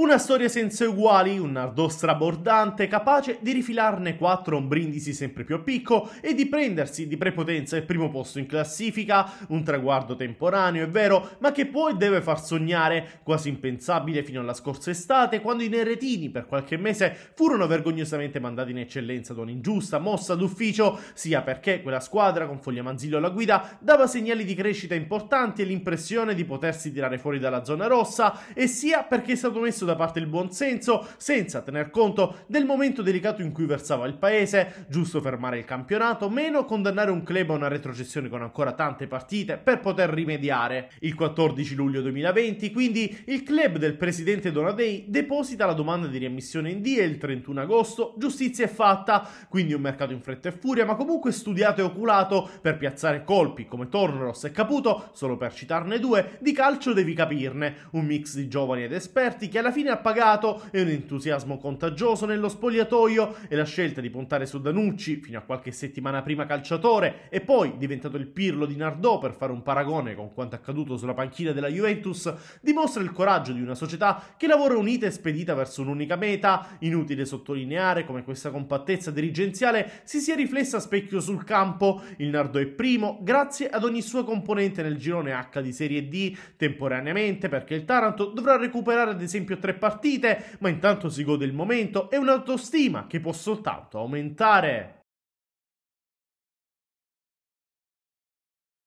Una storia senza uguali, un nardo strabordante, capace di rifilarne quattro un brindisi sempre più a picco e di prendersi di prepotenza il primo posto in classifica, un traguardo temporaneo, è vero, ma che poi deve far sognare, quasi impensabile fino alla scorsa estate, quando i neretini per qualche mese furono vergognosamente mandati in eccellenza da un'ingiusta mossa d'ufficio, sia perché quella squadra, con Foglia Manzillo alla guida, dava segnali di crescita importanti e l'impressione di potersi tirare fuori dalla zona rossa, e sia perché è stato messo da parte il buonsenso, senza tener conto del momento delicato in cui versava il paese, giusto fermare il campionato, meno condannare un club a una retrocessione con ancora tante partite per poter rimediare. Il 14 luglio 2020, quindi, il club del presidente Donadei deposita la domanda di riammissione in DIE il 31 agosto giustizia è fatta, quindi un mercato in fretta e furia, ma comunque studiato e oculato per piazzare colpi come Torneros e Caputo, solo per citarne due, di calcio devi capirne, un mix di giovani ed esperti che alla fine fine ha pagato e un entusiasmo contagioso nello spogliatoio e la scelta di puntare su Danucci, fino a qualche settimana prima calciatore, e poi diventato il pirlo di Nardò per fare un paragone con quanto accaduto sulla panchina della Juventus, dimostra il coraggio di una società che lavora unita e spedita verso un'unica meta. Inutile sottolineare come questa compattezza dirigenziale si sia riflessa a specchio sul campo. Il Nardò è primo grazie ad ogni sua componente nel girone H di Serie D temporaneamente perché il Taranto dovrà recuperare ad esempio tre tre partite, ma intanto si gode il momento e un'autostima che può soltanto aumentare.